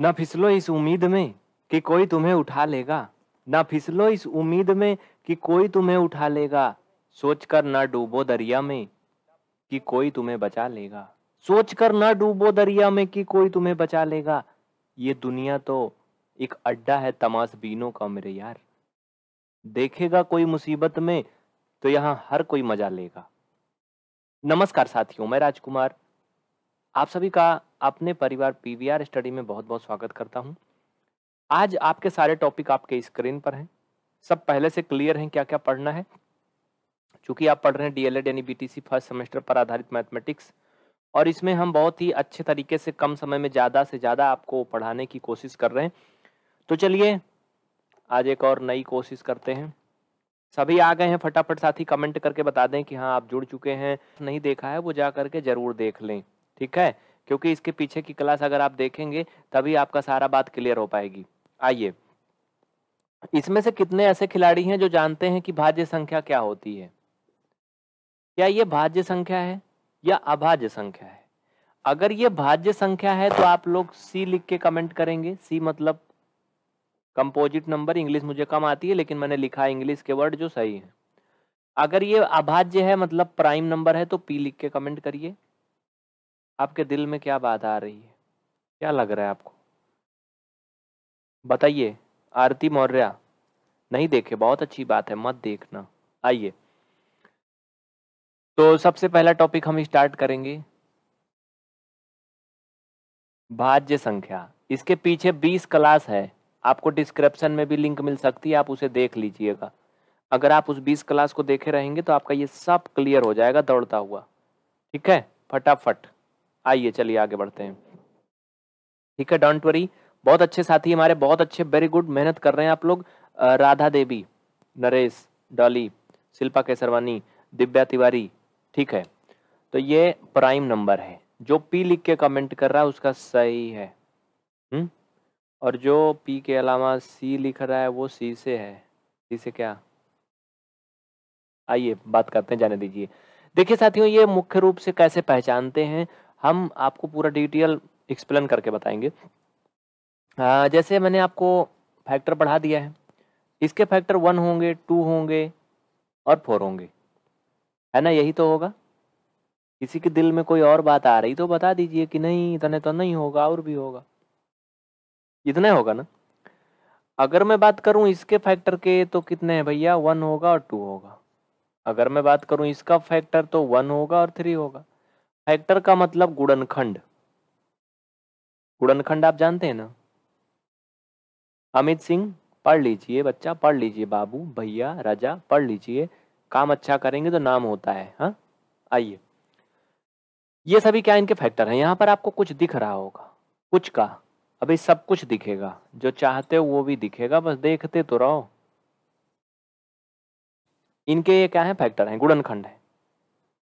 ना फिसलो इस उम्मीद में कि कोई तुम्हें उठा लेगा ना फिसलो इस उम्मीद में कि कोई तुम्हें उठा लेगा सोचकर ना डूबो दरिया में कि कोई तुम्हें बचा लेगा सोचकर ना डूबो दरिया में कि कोई तुम्हें बचा लेगा ये दुनिया तो एक अड्डा है तमाशबीनों का मेरे यार देखेगा कोई मुसीबत में तो यहाँ हर कोई मजा लेगा नमस्कार साथियों मैं राजकुमार आप सभी का अपने परिवार पीवीआर स्टडी में बहुत बहुत स्वागत करता हूं आज आपके सारे टॉपिक आपके स्क्रीन पर हैं सब पहले से क्लियर हैं क्या क्या पढ़ना है चूंकि आप पढ़ रहे हैं डीएलएड यानी बीटीसी फर्स्ट सेमेस्टर पर आधारित मैथमेटिक्स और इसमें हम बहुत ही अच्छे तरीके से कम समय में ज़्यादा से ज़्यादा आपको पढ़ाने की कोशिश कर रहे हैं तो चलिए आज एक और नई कोशिश करते हैं सभी आ गए हैं फटाफट साथ ही कमेंट करके बता दें कि हाँ आप जुड़ चुके हैं नहीं देखा है वो जा करके ज़रूर देख लें ठीक है क्योंकि इसके पीछे की क्लास अगर आप देखेंगे तभी आपका सारा बात क्लियर हो पाएगी आइए इसमें से कितने ऐसे खिलाड़ी हैं जो जानते हैं कि भाज्य संख्या क्या होती है क्या ये भाज्य संख्या है या अभाज्य संख्या है अगर ये भाज्य संख्या है तो आप लोग सी लिख के कमेंट करेंगे सी मतलब कंपोजिट नंबर इंग्लिश मुझे कम आती है लेकिन मैंने लिखा इंग्लिश के वर्ड जो सही है अगर ये अभाज्य है मतलब प्राइम नंबर है तो पी लिख के कमेंट करिए आपके दिल में क्या बात आ रही है क्या लग रहा है आपको बताइए आरती मौर्या नहीं देखे बहुत अच्छी बात है मत देखना आइए तो सबसे पहला टॉपिक हम स्टार्ट करेंगे भाज्य संख्या इसके पीछे 20 क्लास है आपको डिस्क्रिप्शन में भी लिंक मिल सकती है आप उसे देख लीजिएगा अगर आप उस 20 क्लास को देखे रहेंगे तो आपका ये सब क्लियर हो जाएगा दौड़ता हुआ ठीक है फटाफट आइए चलिए आगे बढ़ते हैं ठीक है डोंट वरी बहुत अच्छे साथी हमारे बहुत अच्छे वेरी गुड मेहनत कर रहे हैं आप लोग राधा देवी नरेश डॉली शिल्पा केसरवानी दिव्या तिवारी ठीक है तो ये प्राइम नंबर है जो पी लिख के कमेंट कर रहा है उसका सही है हुँ? हम्म? और जो पी के अलावा सी लिख रहा है वो सी से है सी से क्या आइए बात करते हैं जाने दीजिए देखिए साथियों ये मुख्य रूप से कैसे पहचानते हैं हम आपको पूरा डिटेल एक्सप्लेन करके बताएंगे जैसे मैंने आपको फैक्टर पढ़ा दिया है इसके फैक्टर वन होंगे टू होंगे और फोर होंगे है ना यही तो होगा किसी के दिल में कोई और बात आ रही तो बता दीजिए कि नहीं इतने तो नहीं होगा और भी होगा इतने होगा ना अगर मैं बात करूं इसके फैक्टर के तो कितने हैं भैया वन होगा और टू होगा अगर मैं बात करूं इसका फैक्टर तो वन होगा और थ्री होगा हेक्टर का मतलब गुड़नखंड गुड़नखंड आप जानते हैं ना अमित सिंह पढ़ लीजिए बच्चा पढ़ लीजिए बाबू भैया राजा पढ़ लीजिए काम अच्छा करेंगे तो नाम होता है हाँ आइए ये सभी क्या इनके फैक्टर हैं यहाँ पर आपको कुछ दिख रहा होगा कुछ का अभी सब कुछ दिखेगा जो चाहते हो वो भी दिखेगा बस देखते तो रहो इनके ये क्या है फैक्टर हैं गुड़नखंड है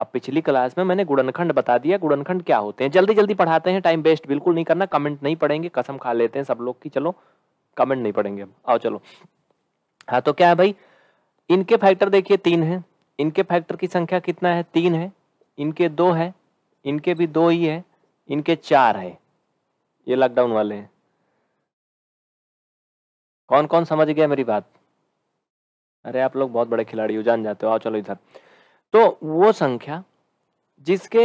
अब पिछली क्लास में मैंने गुड़नखंड बता दिया गुड़नखंड क्या होते हैं जल्दी जल्दी पढ़ाते हैं टाइम वेस्ट बिल्कुल नहीं करना कमेंट नहीं पढ़ेंगे कसम खा लेते हैं सब लोग की चलो कमेंट नहीं पढ़ेंगे आओ चलो हाँ तो क्या है भाई इनके फैक्टर देखिए तीन है इनके फैक्टर की संख्या कितना है तीन है इनके दो है इनके भी दो ही है इनके चार है ये लॉकडाउन वाले हैं कौन कौन समझ गया मेरी बात अरे आप लोग बहुत बड़े खिलाड़ी हो जान जाते हो आओ चलो इधर तो वो संख्या जिसके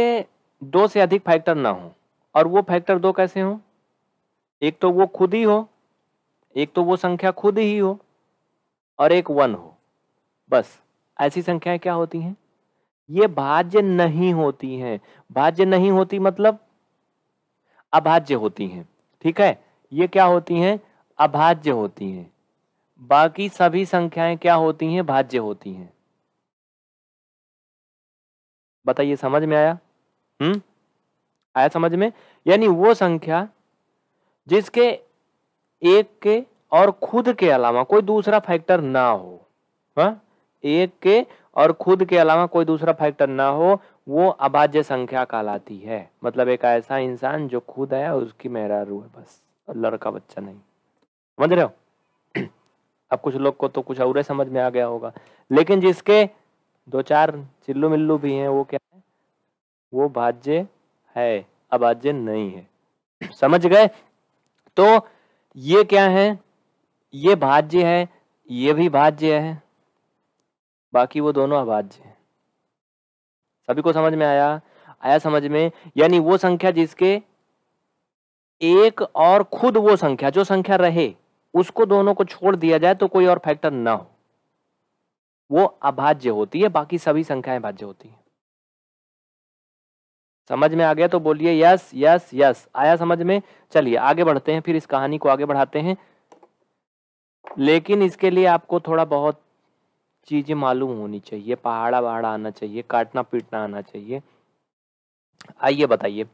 दो से अधिक फैक्टर ना हो और वो फैक्टर दो कैसे हो एक तो वो खुद ही हो एक तो वो संख्या खुद ही हो और एक वन हो बस ऐसी संख्याएं क्या होती हैं ये भाज्य नहीं होती हैं भाज्य नहीं होती मतलब अभाज्य होती हैं ठीक है ये क्या होती हैं अभाज्य होती हैं बाकी सभी संख्याएं क्या होती हैं भाज्य होती हैं बताइए समझ में आया हम्म आया समझ में यानी वो संख्या जिसके एक के और खुद के अलावा कोई दूसरा फैक्टर ना हो हा? एक के और खुद के अलावा कोई दूसरा फैक्टर ना हो वो अभाज्य संख्या कहलाती है मतलब एक ऐसा इंसान जो खुद है उसकी मेरा रू है बस लड़का बच्चा नहीं समझ रहे हो अब कुछ लोग को तो कुछ और समझ में आ गया होगा लेकिन जिसके दो चार चिल्लू मिल्लू भी हैं वो क्या है वो भाज्य है अभाज्य नहीं है समझ गए तो ये क्या है ये भाज्य है ये भी भाज्य है बाकी वो दोनों अभाज्य हैं सभी को समझ में आया आया समझ में यानी वो संख्या जिसके एक और खुद वो संख्या जो संख्या रहे उसको दोनों को छोड़ दिया जाए तो कोई और फैक्टर ना हो वो अभाज्य होती है बाकी सभी संख्याएं भाज्य होती हैं समझ में आ गया तो बोलिए यस यस यस आया समझ में चलिए आगे बढ़ते हैं फिर इस कहानी को आगे बढ़ाते हैं लेकिन इसके लिए आपको थोड़ा बहुत चीज़ें मालूम होनी चाहिए पहाड़ा वहाड़ा आना चाहिए काटना पीटना आना चाहिए आइए बताइए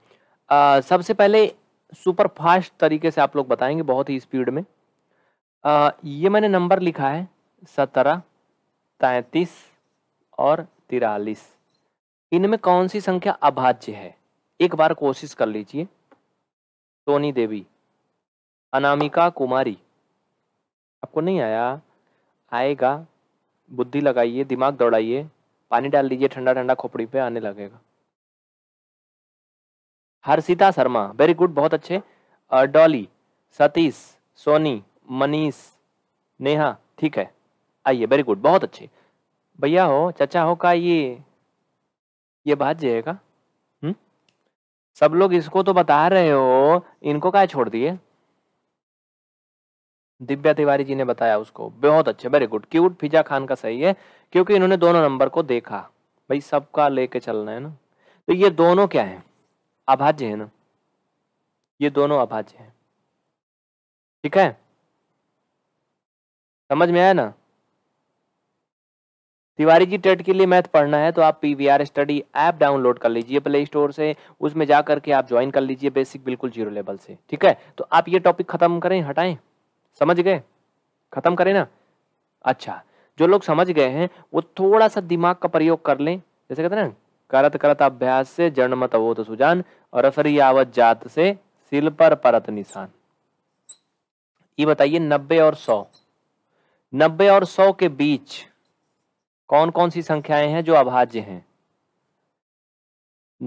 सबसे पहले सुपर फास्ट तरीके से आप लोग बताएंगे बहुत ही स्पीड में आ, ये मैंने नंबर लिखा है सत्रह तैतीस और तिरालीस इनमें कौन सी संख्या अभाज्य है एक बार कोशिश कर लीजिए सोनी देवी अनामिका कुमारी आपको नहीं आया आएगा बुद्धि लगाइए दिमाग दौड़ाइए पानी डाल लीजिए ठंडा ठंडा खोपड़ी पे आने लगेगा हर्षिता शर्मा वेरी गुड बहुत अच्छे डॉली सतीश सोनी मनीष नेहा ठीक है आइए वेरी गुड बहुत अच्छे भैया हो चाचा हो का ये ये बात जाएगा हम्म सब लोग इसको तो बता रहे हो इनको क्या छोड़ दिए दिव्या तिवारी जी ने बताया उसको बहुत अच्छे very good cute Fiza Khan का सही है क्योंकि इन्होंने दोनों नंबर को देखा भाई सबका लेके चलना है ना तो ये दोनों क्या है अभाज्य है ना ये दोनों अभाज्य है ठीक है समझ में आया ना तिवारी जी टेट के लिए मैथ पढ़ना है तो आप P V R study app download कर लीजिए प्ले स्टोर से उसमें जा करके आप ज्वाइन कर लीजिए बेसिक बिल्कुल जीरो लेवल से ठीक है तो आप ये टॉपिक खत्म करें हटाएं समझ गए खत्म करें ना अच्छा जो लोग समझ गए हैं वो थोड़ा सा दिमाग का प्रयोग कर लें जैसे कहते हैं ना करत करत अभ्यास से जर्ण मत अवोत सुजान और अफरी आवत जात से सिल पर परत निशान ये बताइए नब्बे और सौ नब्बे और सौ के बीच कौन कौन सी संख्याएं हैं जो अभाज्य हैं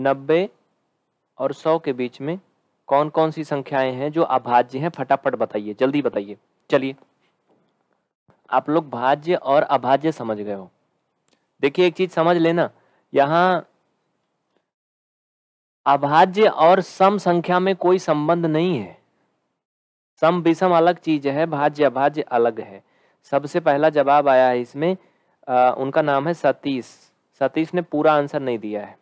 नब्बे और सौ के बीच में कौन कौन सी संख्याएं हैं जो अभाज्य हैं फटाफट बताइए जल्दी बताइए चलिए आप लोग भाज्य और अभाज्य समझ गए हो देखिए एक चीज समझ लेना यहाँ अभाज्य और सम संख्या में कोई संबंध नहीं है सम विषम अलग चीज है भाज्य अभाज्य अलग है सबसे पहला जवाब आया है इसमें आ, उनका नाम है सतीश सतीश ने पूरा आंसर नहीं दिया है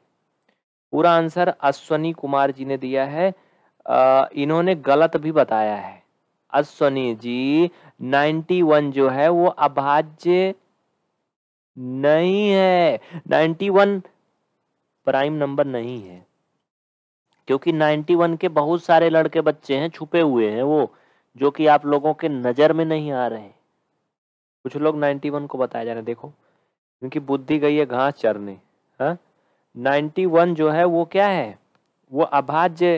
पूरा आंसर अश्वनी कुमार जी ने दिया है आ, इन्होंने गलत भी बताया है अश्वनी जी 91 जो है वो अभाज्य नहीं है 91 प्राइम नंबर नहीं है क्योंकि 91 के बहुत सारे लड़के बच्चे हैं छुपे हुए हैं वो जो कि आप लोगों के नज़र में नहीं आ रहे कुछ लोग 91 को बताया जा रहे हैं देखो क्योंकि बुद्धि गई है घास चरने हाँ 91 जो है वो क्या है वो अभाज्य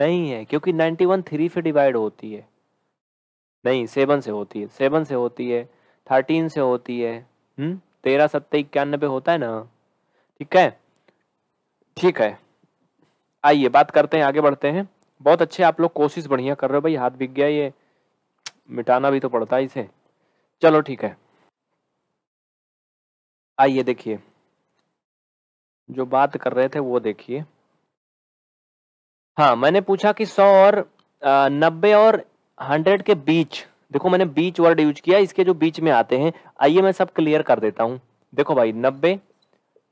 नहीं है क्योंकि 91 थ्री से डिवाइड होती है नहीं सेवन से होती है सेवन से होती है थर्टीन से होती है हम्म? तेरह सत्तर इक्यानबे होता है ना ठीक है ठीक है आइए बात करते हैं आगे बढ़ते हैं बहुत अच्छे आप लोग कोशिश बढ़िया कर रहे हो भाई हाथ बिक गया ये मिटाना भी तो पड़ता है इसे चलो ठीक है आइए देखिए जो बात कर रहे थे वो देखिए हाँ मैंने पूछा कि सौ और नब्बे और हंड्रेड के बीच देखो मैंने बीच वर्ड यूज किया इसके जो बीच में आते हैं आइए मैं सब क्लियर कर देता हूँ देखो भाई नब्बे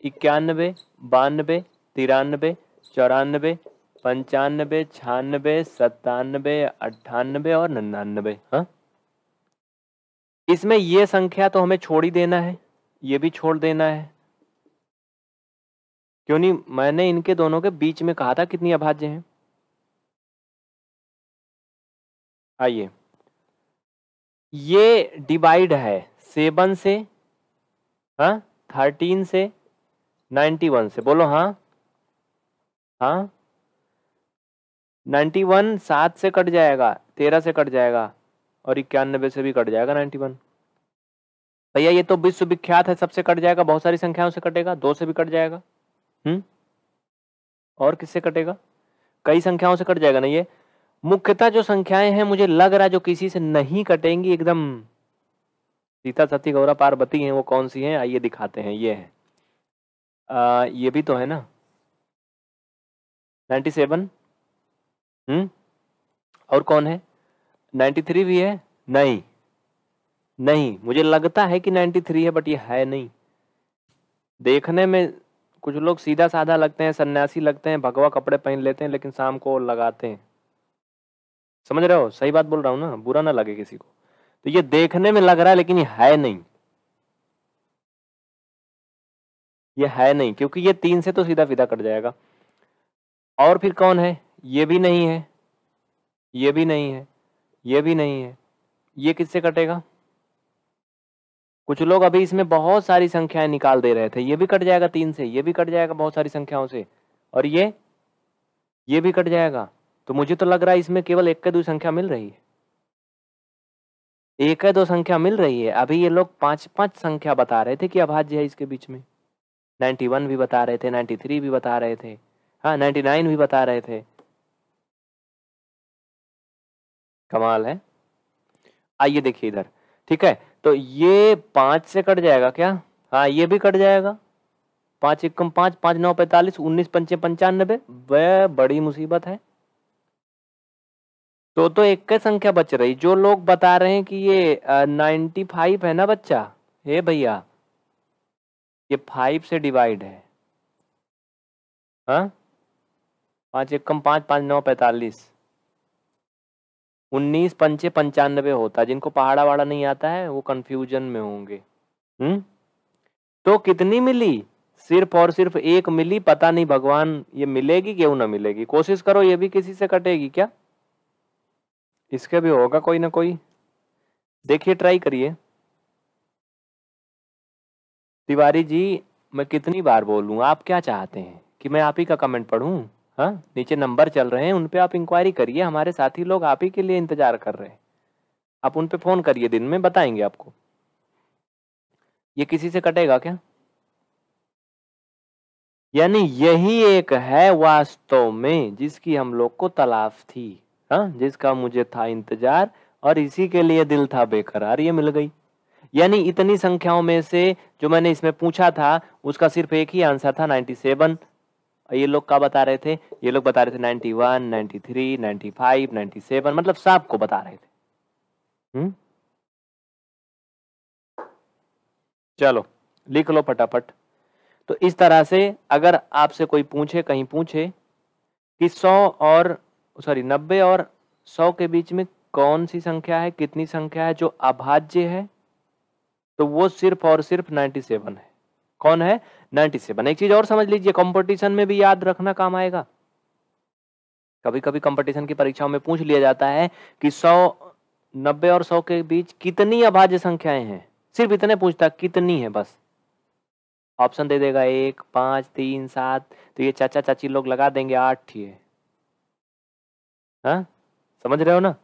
इक्यानबे बानबे तिरानबे चौरानबे पंचानबे छानबे सत्तानबे अट्ठानबे और निन्यानबे हाँ इसमें ये संख्या तो हमें छोड़ ही देना है ये भी छोड़ देना है क्यों नहीं मैंने इनके दोनों के बीच में कहा था कितनी अभाज्य हैं आइए ये डिवाइड है सेवन से हा? थर्टीन से नाइन्टी वन से बोलो हाँ हाँ नाइन्टी वन सात से कट जाएगा तेरह से कट जाएगा और इक्यानबे से भी कट जाएगा नाइन्टी वन भैया ये तो विश्वविख्यात है सबसे कट जाएगा बहुत सारी संख्याओं से कटेगा दो से भी कट जाएगा हम्म और किससे कटेगा कई संख्याओं से कट जाएगा ना ये मुख्यतः जो संख्याएं हैं मुझे लग रहा है जो किसी से नहीं कटेंगी एकदम सीता सती गौरा पार्वती हैं वो कौन सी हैं आइए दिखाते हैं ये है आ, ये भी तो है ना नाइन्टी सेवन हम्म और कौन है नाइन्टी थ्री भी है नहीं नहीं मुझे लगता है कि नाइन्टी थ्री है बट ये है नहीं देखने में कुछ लोग सीधा साधा लगते हैं सन्यासी लगते हैं भगवा कपड़े पहन लेते हैं लेकिन शाम को लगाते हैं समझ रहे हो सही बात बोल रहा हूँ ना बुरा ना लगे किसी को तो ये देखने में लग रहा है लेकिन ये है नहीं ये है नहीं क्योंकि ये तीन से तो सीधा सीधा कट जाएगा और फिर कौन है ये भी नहीं है ये भी नहीं है ये भी नहीं है ये किससे कटेगा कुछ लोग अभी इसमें बहुत सारी संख्याएं निकाल दे रहे थे ये भी कट जाएगा तीन से ये भी कट जाएगा बहुत सारी संख्याओं से और ये ये भी कट जाएगा तो मुझे तो लग रहा है इसमें केवल एक दो संख्या मिल रही है एक है दो संख्या मिल रही है अभी ये लोग पांच पांच संख्या बता रहे थे कि अभाज्य है इसके बीच में 91 भी बता रहे थे 93 भी बता रहे थे हाँ 99 भी बता रहे थे कमाल है आइए देखिए इधर ठीक है तो ये पांच से कट जाएगा क्या हाँ ये भी कट जाएगा एक एकम पांच पांच नौ पैतालीस उन्नीस पंचे पंचानबे वह बड़ी मुसीबत है तो तो एक संख्या बच रही जो लोग बता रहे हैं कि ये नाइन्टी फाइव है ना बच्चा हे भैया ये फाइव से डिवाइड है हाँ पांच एक कम पांच पांच नौ पैतालीस उन्नीस पंचे पंचानबे होता है जिनको पहाड़ा वाड़ा नहीं आता है वो कंफ्यूजन में होंगे हम्म तो कितनी मिली सिर्फ और सिर्फ एक मिली पता नहीं भगवान ये मिलेगी क्यों ना मिलेगी कोशिश करो ये भी किसी से कटेगी क्या इसके भी होगा कोई ना कोई देखिए ट्राई करिए तिवारी जी मैं कितनी बार बोलूं आप क्या चाहते हैं कि मैं आप ही का कमेंट पढ़ूं हाँ नीचे नंबर चल रहे हैं उन पर आप इंक्वायरी करिए हमारे साथी लोग आप ही के लिए इंतजार कर रहे हैं आप उन पर फ़ोन करिए दिन में बताएंगे आपको ये किसी से कटेगा क्या यानी यही एक है वास्तव में जिसकी हम लोग को तलाश थी हाँ जिसका मुझे था इंतजार और इसी के लिए दिल था बेकरार ये मिल गई यानी इतनी संख्याओं में से जो मैंने इसमें पूछा था उसका सिर्फ एक ही आंसर था 97 ये लोग का बता रहे थे ये लोग बता रहे थे 91, 93, 95, 97 मतलब को बता रहे थे हम्म चलो लिख लो फटाफट तो इस तरह से अगर आपसे कोई पूछे कहीं पूछे कि 100 और सॉरी 90 और 100 के बीच में कौन सी संख्या है कितनी संख्या है जो अभाज्य है तो वो सिर्फ और सिर्फ 97 है कौन है 97 एक चीज और समझ लीजिए कंपटीशन में भी याद रखना काम आएगा कभी कभी कंपटीशन की परीक्षाओं में पूछ लिया जाता है कि 100 90 और 100 के बीच कितनी अभाज्य संख्याएं हैं सिर्फ इतने पूछता कितनी है बस ऑप्शन दे देगा एक पांच तीन सात तो ये चाचा चाची लोग लगा देंगे आठ ठीक है हाँ? समझ रहे हो ना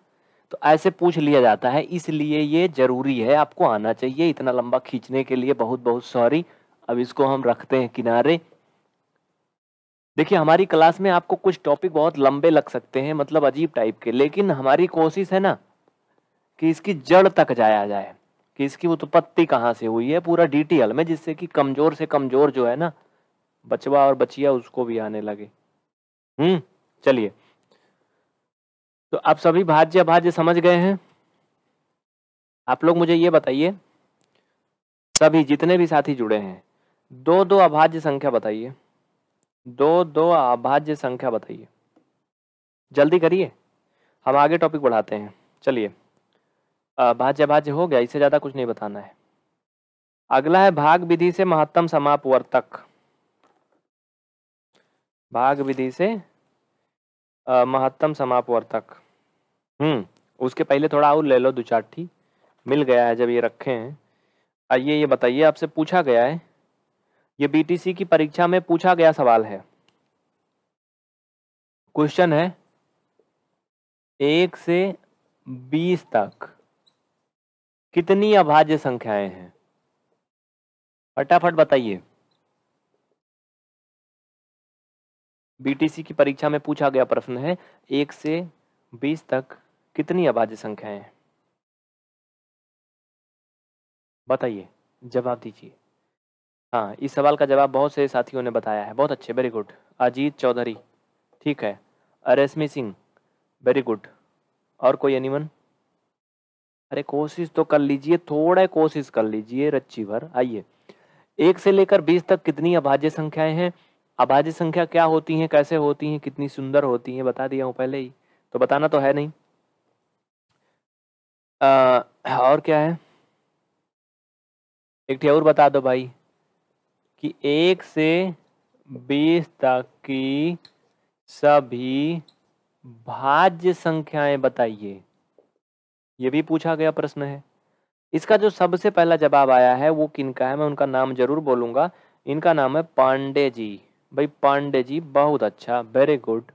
तो ऐसे पूछ लिया जाता है इसलिए ये जरूरी है आपको आना चाहिए इतना लंबा खींचने के लिए बहुत बहुत सॉरी अब इसको हम रखते हैं किनारे देखिए हमारी क्लास में आपको कुछ टॉपिक बहुत लंबे लग सकते हैं मतलब अजीब टाइप के लेकिन हमारी कोशिश है ना कि इसकी जड़ तक जाया जाए कि इसकी उत्पत्ति कहाँ से हुई है पूरा डिटेल में जिससे कि कमजोर से कमजोर जो है ना बचवा और बचिया उसको भी आने लगे हम्म चलिए तो आप सभी भाज्य भाज्य समझ गए हैं आप लोग मुझे ये बताइए सभी जितने भी साथी जुड़े हैं दो दो अभाज्य संख्या बताइए दो दो अभाज्य संख्या बताइए जल्दी करिए हम आगे टॉपिक बढ़ाते हैं चलिए भाज्य भाज्य हो गया इससे ज़्यादा कुछ नहीं बताना है अगला है भाग विधि से महत्तम समापवर्तक भाग विधि से महत्तम समापवर्तक हम्म उसके पहले थोड़ा और ले लो दो चार मिल गया है जब ये रखे हैं आइए ये बताइए आपसे पूछा गया है ये बीटीसी की परीक्षा में पूछा गया सवाल है क्वेश्चन है एक से बीस तक कितनी अभाज्य संख्याएं हैं फटाफट बताइए बीटीसी की परीक्षा में पूछा गया प्रश्न है एक से बीस तक कितनी अभाज्य संख्याएं हैं बताइए जवाब दीजिए हाँ इस सवाल का जवाब बहुत से साथियों ने बताया है बहुत अच्छे वेरी गुड अजीत चौधरी ठीक है अरेसमी सिंह वेरी गुड और कोई एनीमन अरे कोशिश तो कर लीजिए थोड़ा कोशिश कर लीजिए रच्ची भर आइए एक से लेकर बीस तक कितनी अभाज्य संख्याएं हैं अभाज्य संख्या क्या होती हैं कैसे होती हैं कितनी सुंदर होती हैं बता दिया हूँ पहले ही तो बताना तो है नहीं आ, और क्या है एक और बता दो भाई कि एक से बीस तक की सभी भाज्य संख्याएं बताइए ये भी पूछा गया प्रश्न है इसका जो सबसे पहला जवाब आया है वो किनका है मैं उनका नाम जरूर बोलूंगा इनका नाम है पांडे जी भाई पांडे जी बहुत अच्छा वेरी गुड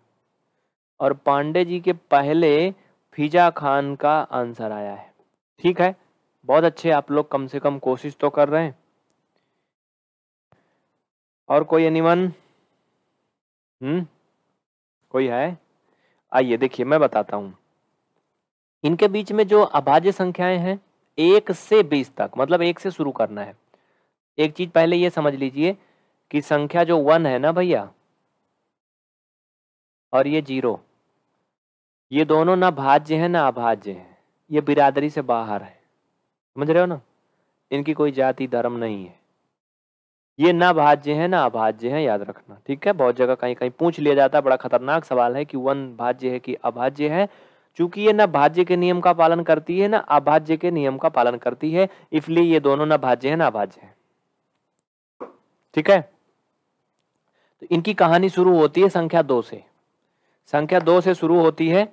और पांडे जी के पहले फिजा खान का आंसर आया है ठीक है बहुत अच्छे आप लोग कम से कम कोशिश तो कर रहे हैं और कोई एनीवन हम्म कोई है आइए देखिए मैं बताता हूं इनके बीच में जो अभाज्य संख्याएं हैं एक से बीस तक मतलब एक से शुरू करना है एक चीज पहले ये समझ लीजिए कि संख्या जो वन है ना भैया और ये जीरो ये दोनों ना भाज्य हैं ना अभाज्य हैं ये बिरादरी से बाहर है समझ रहे हो ना इनकी कोई जाति धर्म नहीं है ये ना भाज्य है ना अभाज्य है याद रखना ठीक है बहुत जगह कहीं कहीं पूछ लिया जाता है बड़ा खतरनाक सवाल है कि वन भाज्य है कि अभाज्य है चूंकि ये ना भाज्य के नियम का पालन करती है ना अभाज्य के नियम का पालन करती है इसलिए ये दोनों ना भाज्य है ना अभाज्य है ठीक है तो इनकी कहानी शुरू होती है संख्या दो से संख्या दो से शुरू होती है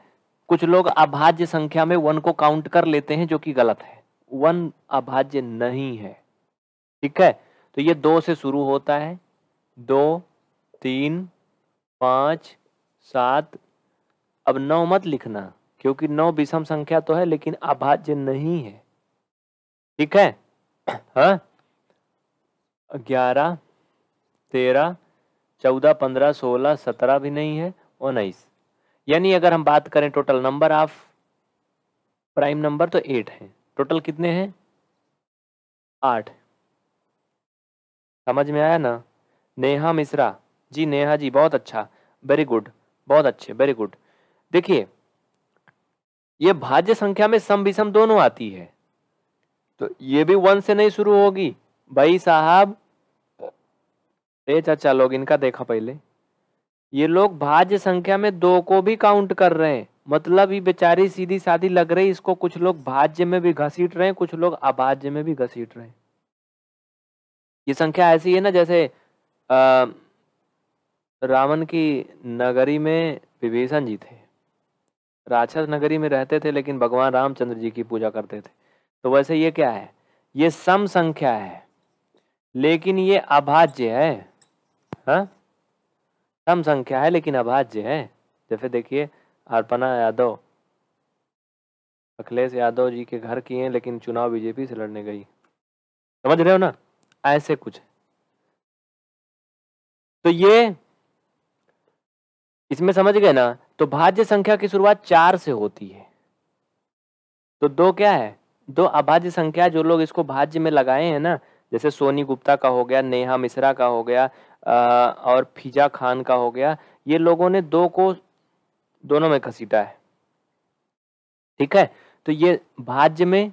कुछ लोग अभाज्य संख्या में वन को काउंट कर लेते हैं जो कि गलत है वन अभाज्य नहीं है ठीक है तो ये दो से शुरू होता है दो तीन पाँच सात अब नौ मत लिखना क्योंकि नौ विषम संख्या तो है लेकिन अभाज्य नहीं है ठीक है हाँ? ग्यारह तेरह चौदह पंद्रह सोलह सत्रह भी नहीं है उन्नीस यानी अगर हम बात करें total number of prime number तो एट है टोटल कितने हैं आठ समझ में आया ना नेहा मिश्रा जी नेहा जी बहुत अच्छा वेरी गुड बहुत अच्छे वेरी गुड देखिए ये भाज्य संख्या में सम विषम दोनों आती है तो ये भी वन से नहीं शुरू होगी भाई साहब अरे चाचा लोग इनका देखा पहले ये लोग भाज्य संख्या में दो को भी काउंट कर रहे हैं मतलब ये बेचारी सीधी साधी लग रही इसको कुछ लोग भाज्य में भी घसीट रहे हैं कुछ लोग अभाज्य में भी घसीट रहे हैं ये संख्या ऐसी है ना जैसे आ, रावण की नगरी में विभीषण जी थे राक्षस नगरी में रहते थे लेकिन भगवान रामचंद्र जी की पूजा करते थे तो वैसे ये क्या है ये सम संख्या है लेकिन ये अभाज्य है हा? सम संख्या है लेकिन अभाज्य है जैसे देखिए अर्पणा यादव अखिलेश यादव जी के घर की हैं लेकिन चुनाव बीजेपी से लड़ने गई समझ रहे हो ना ऐसे कुछ तो ये इसमें समझ गए ना तो भाज्य संख्या की शुरुआत चार से होती है तो दो क्या है दो अभाज्य संख्या जो लोग इसको भाज्य में लगाए हैं ना जैसे सोनी गुप्ता का हो गया नेहा मिश्रा का हो गया आ, और फिजा खान का हो गया ये लोगों ने दो को दोनों में घसीटा है ठीक है तो ये भाज्य में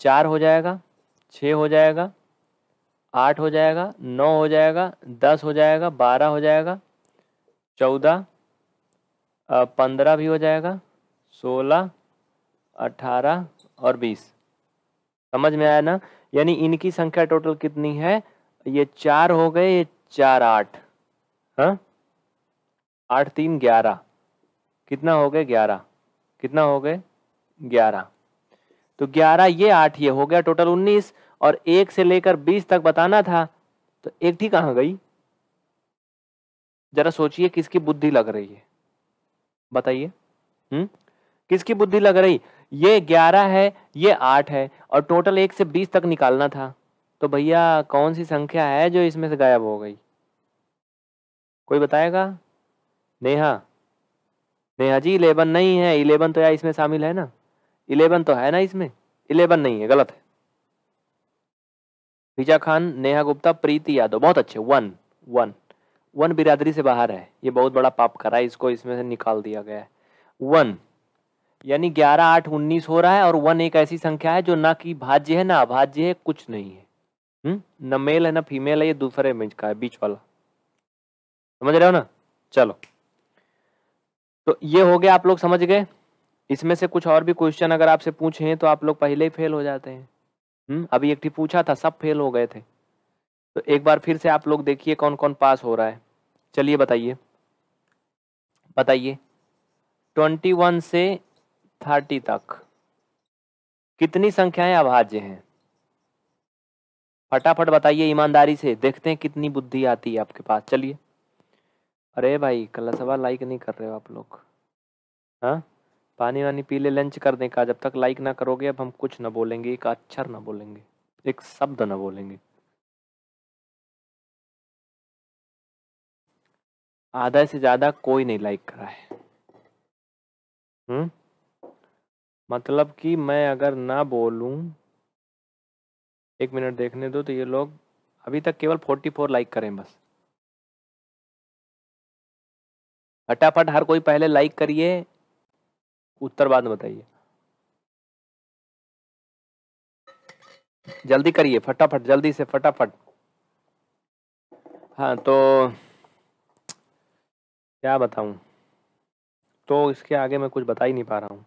चार हो जाएगा छ हो जाएगा आठ हो जाएगा नौ हो जाएगा दस हो जाएगा बारह हो जाएगा चौदह पंद्रह भी हो जाएगा सोलह अठारह और बीस समझ में आया ना यानी इनकी संख्या टोटल कितनी है ये चार हो गए ये चार आठ हाँ आठ तीन ग्यारह कितना हो गए ग्यारह कितना हो गए ग्यारह तो ग्यारह ये आठ ये हो गया टोटल उन्नीस और एक से लेकर बीस तक बताना था तो एक ठीक कहाँ गई जरा सोचिए किसकी बुद्धि लग रही है बताइए हम्म किसकी बुद्धि लग रही ये ग्यारह है ये आठ है और टोटल एक से बीस तक निकालना था तो भैया कौन सी संख्या है जो इसमें से गायब हो गई कोई बताएगा नेहा नेहा जी इलेवन नहीं है इलेवन तो यार इसमें शामिल है ना इलेवन तो है ना इसमें इलेवन नहीं है गलत है फिजा खान नेहा गुप्ता प्रीति यादव बहुत अच्छे वन वन वन बिरादरी से बाहर है ये बहुत बड़ा पाप करा है इसको इसमें से निकाल दिया गया है वन यानी ग्यारह आठ उन्नीस हो रहा है और वन एक ऐसी संख्या है जो ना कि भाज्य है ना अभाज्य है कुछ नहीं है हम्म? न मेल है ना फीमेल है ये दूसरे इमेज का है बीच वाला समझ रहे हो ना चलो तो ये हो गया आप लोग समझ गए इसमें से कुछ और भी क्वेश्चन अगर आपसे पूछे तो आप लोग पहले ही फेल हो जाते हैं हम्म अभी एक पूछा था सब फेल हो गए थे तो एक बार फिर से आप लोग देखिए कौन कौन पास हो रहा है चलिए बताइए बताइए ट्वेंटी वन से थर्टी तक कितनी संख्याएं अभाज्य हैं फटाफट बताइए ईमानदारी से देखते हैं कितनी बुद्धि आती है आपके पास चलिए अरे भाई कल सवाल लाइक नहीं कर रहे हो आप लोग हाँ पानी वानी पी ले लंच करने का जब तक लाइक ना करोगे अब हम कुछ ना बोलेंगे एक अक्षर ना बोलेंगे एक शब्द ना बोलेंगे आधा से ज्यादा कोई नहीं लाइक करा है हम्म मतलब कि मैं अगर ना बोलूं एक मिनट देखने दो तो ये लोग अभी तक केवल फोर्टी फोर लाइक करें बस फटाफट हर कोई पहले लाइक करिए उत्तर बाद में बताइए जल्दी करिए फटाफट जल्दी से फटाफट हाँ तो क्या बताऊं तो इसके आगे मैं कुछ बता ही नहीं पा रहा हूँ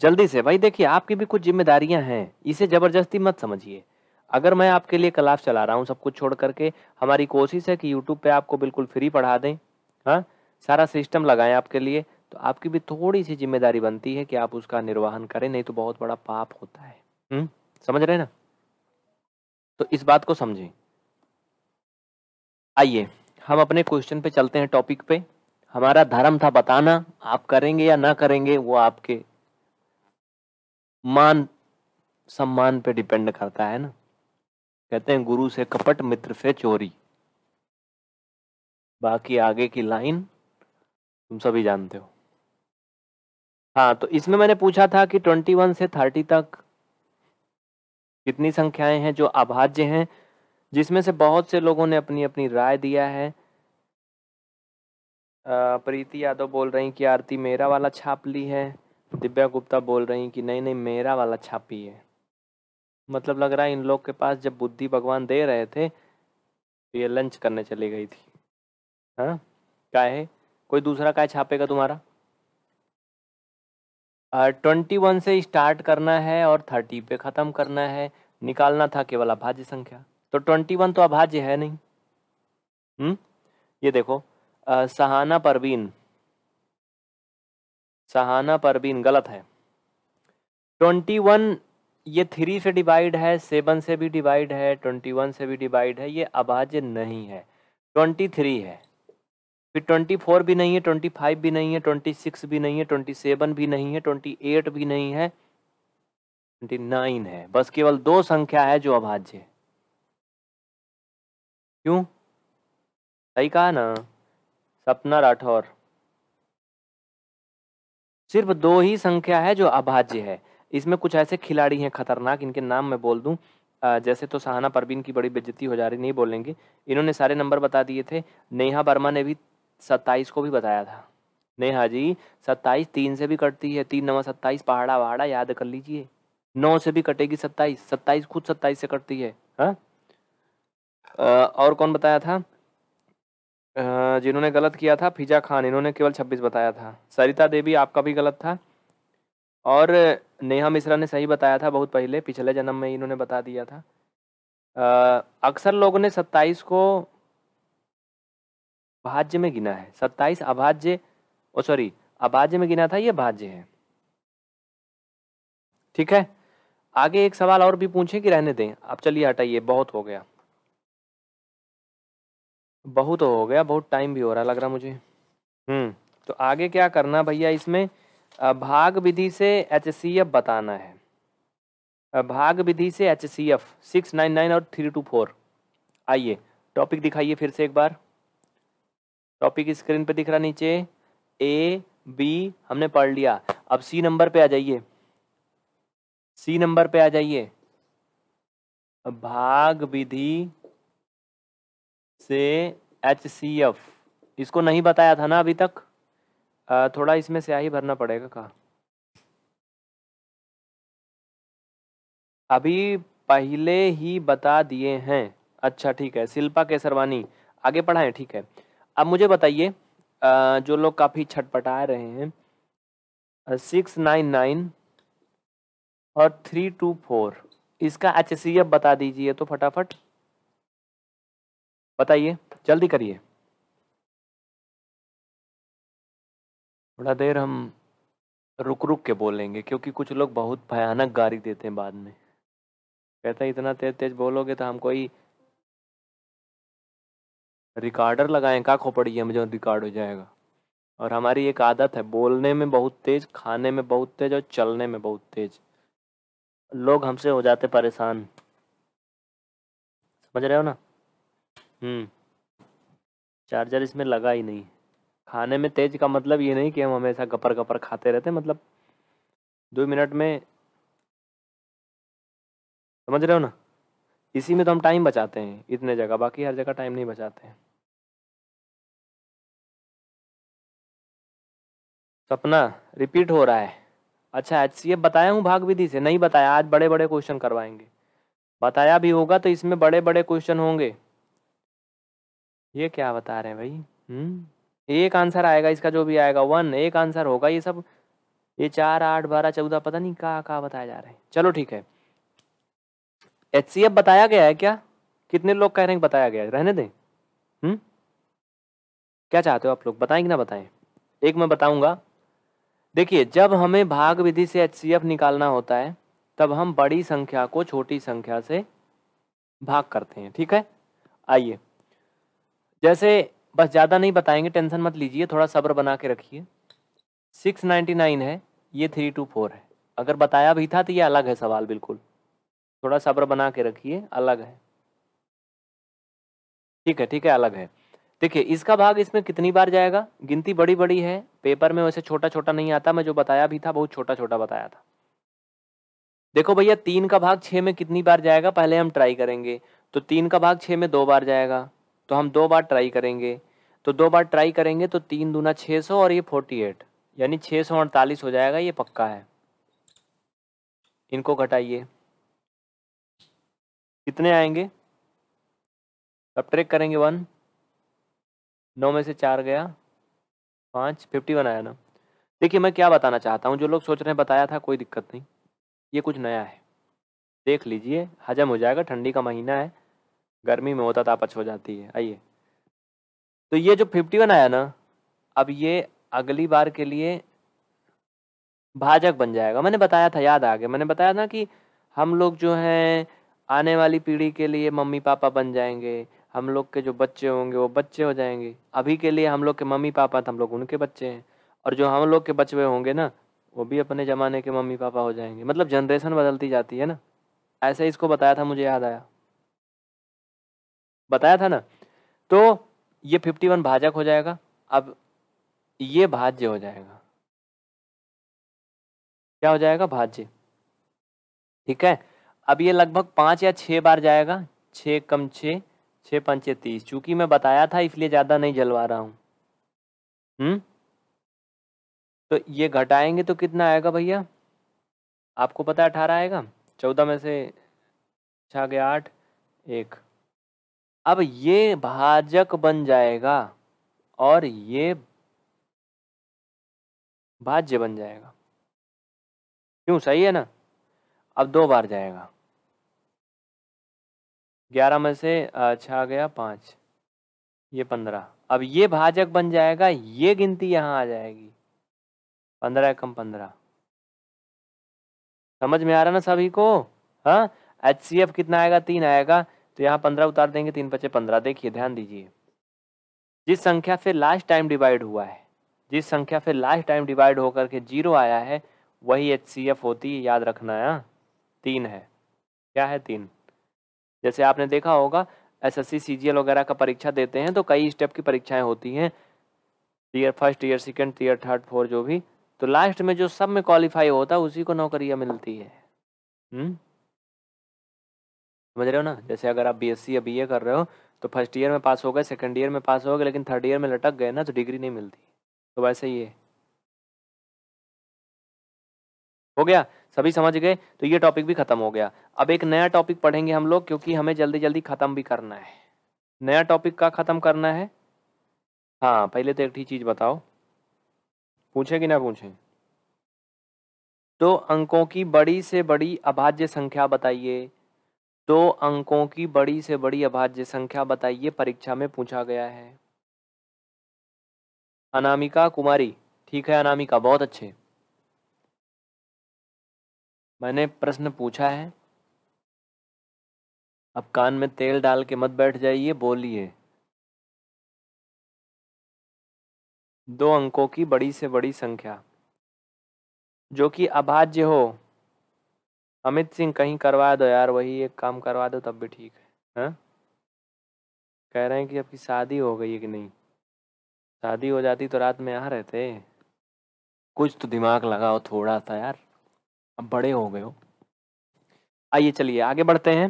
जल्दी से भाई देखिए आपकी भी कुछ जिम्मेदारियां हैं इसे ज़बरदस्ती मत समझिए अगर मैं आपके लिए क्लास चला रहा हूँ सब कुछ छोड़ करके हमारी कोशिश है कि यूट्यूब पे आपको बिल्कुल फ्री पढ़ा दें हाँ सारा सिस्टम लगाएं आपके लिए तो आपकी भी थोड़ी सी जिम्मेदारी बनती है कि आप उसका निर्वाहन करें नहीं तो बहुत बड़ा पाप होता है हुँ? हम्म? समझ रहे ना तो इस बात को समझें आइए हम अपने क्वेश्चन पे चलते हैं टॉपिक पे हमारा धर्म था बताना आप करेंगे या ना करेंगे वो आपके मान सम्मान पे डिपेंड करता है ना कहते हैं गुरु से कपट मित्र से चोरी बाकी आगे की लाइन तुम सभी जानते हो हाँ तो इसमें मैंने पूछा था कि 21 से 30 तक कितनी संख्याएं हैं जो अभाज्य हैं जिसमें से बहुत से लोगों ने अपनी अपनी राय दिया है प्रीति यादव बोल रही कि आरती मेरा वाला छाप ली है दिव्या गुप्ता बोल रही कि नहीं नहीं मेरा वाला छापी है मतलब लग रहा है इन लोग के पास जब बुद्धि भगवान दे रहे थे तो ये लंच करने चली गई थी हाँ है कोई दूसरा काय छापेगा तुम्हारा ट्वेंटी वन से स्टार्ट करना है और थर्टी पे ख़त्म करना है निकालना था केवल अभाज्य संख्या तो ट्वेंटी वन तो अभाज्य है नहीं हम्म ये देखो आ, सहाना परवीन सहाना परवीन गलत है ट्वेंटी वन ये थ्री से डिवाइड है सेवन से भी डिवाइड है ट्वेंटी वन से भी डिवाइड है ये अभाज्य नहीं है ट्वेंटी थ्री है फिर ट्वेंटी फोर भी नहीं है ट्वेंटी फाइव भी नहीं है ट्वेंटी सिक्स भी नहीं है ट्वेंटी सेवन भी नहीं है ट्वेंटी एट भी नहीं है ट्वेंटी नाइन है बस केवल दो संख्या है जो अभाज्य है क्यों सही कहा ना सपना राठौर सिर्फ दो ही संख्या है जो अभाज्य है इसमें कुछ ऐसे खिलाड़ी हैं खतरनाक इनके नाम मैं बोल दूं जैसे तो सहाना परवीन की बड़ी बेज्जती हो जा रही नहीं बोलेंगे इन्होंने सारे नंबर बता दिए थे नेहा वर्मा ने भी सत्ताईस को भी बताया था नहीं हाँ जी सत्ताईस तीन से भी कटती है तीन नवा सत्ताईस पहाड़ा वहाड़ा याद कर लीजिए नौ से भी कटेगी सत्ताईस सत्ताईस खुद सत्ताईस से कटती है हा? और कौन बताया था जिन्होंने गलत किया था फिजा खान इन्होंने केवल छब्बीस बताया था सरिता देवी आपका भी गलत था और नेहा मिश्रा ने सही बताया था बहुत पहले पिछले जन्म में इन्होंने बता दिया था अक्सर लोगों ने सत्ताईस को भाज्य में गिना है सत्ताईस अभाज्य ओ सॉरी अभाज्य में गिना था ये भाज्य है ठीक है आगे एक सवाल और भी पूछे कि रहने दें अब चलिए हटाइए बहुत हो गया बहुत हो गया बहुत टाइम भी हो रहा लग रहा मुझे हम्म तो आगे क्या करना भैया इसमें भाग विधि से एच बताना है भाग विधि से H C F six nine nine और थ्री टू फोर आइए टॉपिक दिखाइए फिर से एक बार टॉपिक स्क्रीन पे दिख रहा नीचे ए बी हमने पढ़ लिया अब सी नंबर पे आ जाइए सी नंबर पे आ जाइए भाग विधि से एच सी एफ इसको नहीं बताया था ना अभी तक आ, थोड़ा इसमें स्याही भरना पड़ेगा कहा अभी पहले ही बता दिए हैं अच्छा ठीक है शिल्पा केसरवानी आगे पढ़ाएं ठीक है अब मुझे बताइए जो लोग काफ़ी छटपटा रहे हैं सिक्स नाइन नाइन और थ्री टू फोर इसका एच सी एफ बता दीजिए तो फटाफट बताइए जल्दी करिए थोड़ा देर हम रुक रुक के बोलेंगे क्योंकि कुछ लोग बहुत भयानक गारी देते हैं बाद में कहते हैं इतना तेज तेज बोलोगे तो हम कोई रिकॉर्डर लगाएं का खोपड़ी है जो रिकॉर्ड हो जाएगा और हमारी एक आदत है बोलने में बहुत तेज खाने में बहुत तेज और चलने में बहुत तेज लोग हमसे हो जाते परेशान समझ रहे हो ना हम्म चार्जर इसमें लगा ही नहीं खाने में तेज का मतलब ये नहीं कि हम हमेशा गपर गपर खाते रहते मतलब दो मिनट में समझ रहे हो ना इसी में तो हम टाइम बचाते हैं इतने जगह बाकी हर जगह टाइम नहीं बचाते हैं सपना रिपीट हो रहा है अच्छा एच सी बताया हूँ भाग विधि से नहीं बताया आज बड़े बड़े क्वेश्चन करवाएंगे बताया भी होगा तो इसमें बड़े बड़े क्वेश्चन होंगे ये क्या बता रहे हैं भाई हम्म एक आंसर आएगा इसका जो भी आएगा वन एक आंसर होगा ये सब ये चार आठ बारह चौदह पता नहीं कहाँ कहाँ बताया जा रहा है चलो ठीक है एच बताया गया है क्या कितने लोग कह रहे हैं बताया गया है रहने दें हम्म क्या चाहते हो आप लोग बताएं कि ना बताएं एक मैं बताऊंगा देखिए जब हमें भाग विधि से एच निकालना होता है तब हम बड़ी संख्या को छोटी संख्या से भाग करते हैं ठीक है आइए जैसे बस ज़्यादा नहीं बताएंगे टेंशन मत लीजिए थोड़ा सब्र बना के रखिए सिक्स नाइन है ये थ्री टू फोर है अगर बताया भी था तो ये अलग है सवाल बिल्कुल थोड़ा सब्र बना के रखिए अलग है ठीक है ठीक है अलग है देखिए इसका भाग इसमें कितनी बार जाएगा गिनती बड़ी बड़ी है पेपर में वैसे छोटा छोटा नहीं आता मैं जो बताया भी था बहुत छोटा छोटा बताया था देखो भैया तीन का भाग छः में कितनी बार जाएगा पहले हम ट्राई करेंगे तो तीन का भाग छः में दो बार जाएगा तो हम दो बार ट्राई करेंगे तो दो बार ट्राई करेंगे तो तीन दूना छः सौ और ये फोर्टी एट यानी छः सौ अड़तालीस हो जाएगा ये पक्का है इनको घटाइए कितने आएंगे अब ट्रेक करेंगे वन नौ में से चार गया पाँच फिफ्टी वन आया ना देखिए मैं क्या बताना चाहता हूँ जो लोग सोच रहे हैं बताया था कोई दिक्कत नहीं ये कुछ नया है देख लीजिए हजम हो जाएगा ठंडी का महीना है गर्मी में होता तापच तो हो जाती है आइए तो ये जो फिफ्टी वन आया ना अब ये अगली बार के लिए भाजक बन जाएगा मैंने बताया था याद आ गया मैंने बताया था कि हम लोग जो हैं आने वाली पीढ़ी के लिए मम्मी पापा बन जाएंगे हम लोग के जो बच्चे होंगे वो बच्चे हो जाएंगे अभी के लिए हम लोग के मम्मी पापा तो हम लोग उनके बच्चे हैं और जो हम लोग के बचवे होंगे ना वो भी अपने ज़माने के मम्मी पापा हो जाएंगे मतलब जनरेशन बदलती जाती है ना ऐसे इसको बताया था मुझे याद आया बताया था ना तो ये फिफ्टी वन भाजक हो जाएगा अब ये भाज्य हो जाएगा क्या हो जाएगा भाज्य ठीक है अब ये लगभग पाँच या छः बार जाएगा छः कम छः छः पंचे तीस चूँकि मैं बताया था इसलिए ज़्यादा नहीं जलवा रहा हूँ हम्म? तो ये घटाएंगे तो कितना आएगा भैया आपको पता है अठारह आएगा चौदह में से छा गया आठ एक अब ये भाजक बन जाएगा और ये भाज्य बन जाएगा क्यों सही है ना अब दो बार जाएगा ग्यारह में से छः गया पाँच ये पंद्रह अब ये भाजक बन जाएगा ये गिनती यहाँ आ जाएगी पंद्रह कम पंद्रह समझ में आ रहा ना सभी को हाँ एच सी एफ कितना आएगा तीन आएगा तो यहाँ पंद्रह उतार देंगे तीन पचे पंद्रह देखिए ध्यान दीजिए जिस संख्या से लास्ट टाइम डिवाइड हुआ है जिस संख्या से लास्ट टाइम डिवाइड होकर के जीरो आया है वही एच सी एफ होती है याद रखना है हाँ? तीन है क्या है तीन जैसे आपने देखा होगा एसएससी सीजीएल वगैरह का परीक्षा देते हैं तो कई स्टेप की परीक्षाएं होती हैं year first year second year third fourth जो भी तो लास्ट में जो सब में क्वालिफाई होता है उसी को नौकरियाँ मिलती है हम्म? समझ रहे हो ना जैसे अगर आप बीएससी या बी कर रहे हो तो फर्स्ट ईयर में पास हो गए सेकेंड ईयर में पास हो गए लेकिन थर्ड ईयर में लटक गए ना तो डिग्री नहीं मिलती तो वैसे ही है हो गया सभी समझ गए तो ये टॉपिक भी खत्म हो गया अब एक नया टॉपिक पढ़ेंगे हम लोग क्योंकि हमें जल्दी जल्दी खत्म भी करना है नया टॉपिक का खत्म करना है हाँ पहले तो एक ही चीज बताओ पूछे कि ना पूछे दो अंकों की बड़ी से बड़ी अभाज्य संख्या बताइए दो अंकों की बड़ी से बड़ी अभाज्य संख्या बताइए परीक्षा में पूछा गया है अनामिका कुमारी ठीक है अनामिका बहुत अच्छे मैंने प्रश्न पूछा है अब कान में तेल डाल के मत बैठ जाइए बोलिए दो अंकों की बड़ी से बड़ी संख्या जो कि अभाज्य हो अमित सिंह कहीं करवा दो यार वही एक काम करवा दो तब भी ठीक है हा? कह रहे हैं कि आपकी शादी हो गई है कि नहीं शादी हो जाती तो रात में यहाँ रहते कुछ तो दिमाग लगाओ थोड़ा सा यार अब बड़े हो गए हो आइए चलिए आगे बढ़ते हैं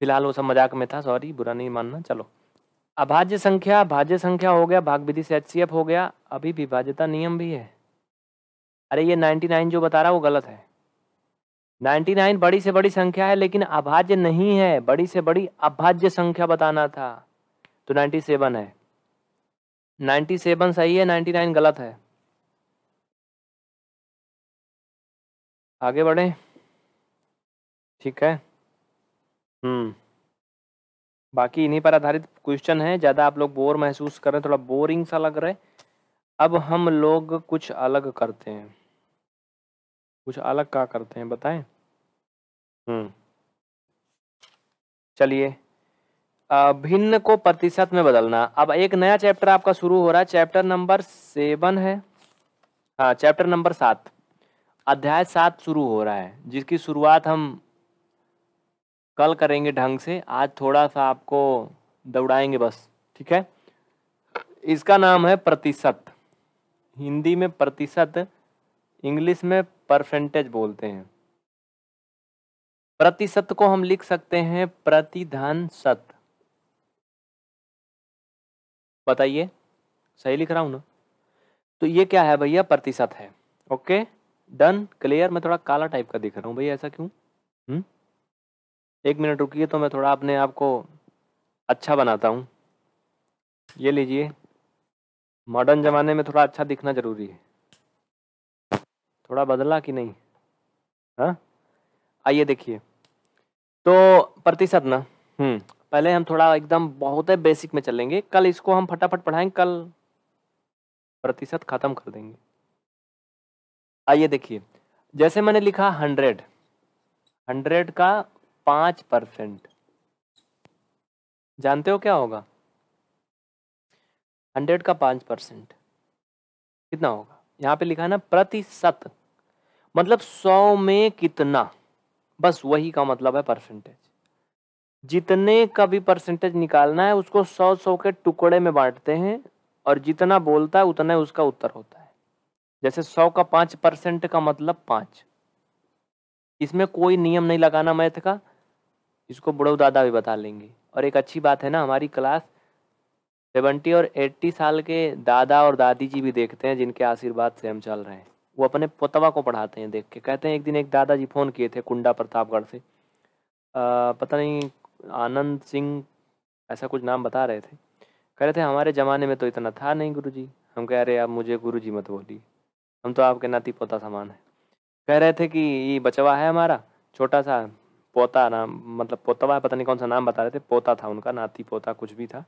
फिलहाल वो सब मजाक में था सॉरी बुरा नहीं मानना चलो अभाज्य संख्या भाज्य संख्या हो गया भाग विधि से एच हो गया अभी विभाज्यता नियम भी है अरे ये 99 जो बता रहा वो गलत है 99 बड़ी से बड़ी संख्या है लेकिन अभाज्य नहीं है बड़ी से बड़ी अभाज्य संख्या बताना था तो 97 है 97 सही है 99 गलत है आगे बढ़े ठीक है हम्म बाकी इन्हीं पर आधारित क्वेश्चन है ज़्यादा आप लोग बोर महसूस कर रहे हैं थोड़ा बोरिंग सा लग रहा है अब हम लोग कुछ अलग करते हैं कुछ अलग का करते हैं बताएं हम्म चलिए भिन्न को प्रतिशत में बदलना अब एक नया चैप्टर आपका शुरू हो रहा है चैप्टर नंबर सेवन है हाँ चैप्टर नंबर सात अध्याय सात शुरू हो रहा है जिसकी शुरुआत हम कल करेंगे ढंग से आज थोड़ा सा आपको दौड़ाएंगे बस ठीक है इसका नाम है प्रतिशत हिंदी में प्रतिशत इंग्लिश में परसेंटेज बोलते हैं प्रतिशत को हम लिख सकते हैं प्रतिधन सत बताइए सही लिख रहा हूं ना तो ये क्या है भैया प्रतिशत है ओके डन क्लियर मैं थोड़ा काला टाइप का दिख रहा हूँ भैया ऐसा क्यों हम्म एक मिनट रुकिए तो मैं थोड़ा अपने आप को अच्छा बनाता हूँ ये लीजिए मॉडर्न ज़माने में थोड़ा अच्छा दिखना ज़रूरी है थोड़ा बदला कि नहीं हाँ आइए देखिए तो प्रतिशत ना हम्म पहले हम थोड़ा एकदम बहुत है बेसिक में चलेंगे कल इसको हम फटाफट पढ़ाएंगे कल प्रतिशत ख़त्म कर देंगे आइए देखिए जैसे मैंने लिखा हंड्रेड हंड्रेड का पांच परसेंट जानते हो क्या होगा हंड्रेड का पांच परसेंट कितना होगा यहां पे लिखा है ना प्रतिशत मतलब सौ में कितना बस वही का मतलब है परसेंटेज जितने का भी परसेंटेज निकालना है उसको सौ सौ के टुकड़े में बांटते हैं और जितना बोलता है उतना उसका उत्तर होता है जैसे सौ का पांच परसेंट का मतलब पांच इसमें कोई नियम नहीं लगाना मैथ का इसको बुढ़ो दादा भी बता लेंगे और एक अच्छी बात है ना हमारी क्लास सेवेंटी और एट्टी साल के दादा और दादी जी भी देखते हैं जिनके आशीर्वाद से हम चल रहे हैं वो अपने पोतवा को पढ़ाते हैं देख के कहते हैं एक दिन एक दादाजी फ़ोन किए थे कुंडा प्रतापगढ़ से आ, पता नहीं आनंद सिंह ऐसा कुछ नाम बता रहे थे कह रहे थे हमारे ज़माने में तो इतना था नहीं गुरुजी हम कह रहे आप मुझे गुरुजी मत बोलिए हम तो आपके नाती पोता समान है कह रहे थे कि ये बचवा है हमारा छोटा सा पोता नाम मतलब पोतवा पता नहीं कौन सा नाम बता रहे थे पोता था उनका नाती पोता कुछ भी था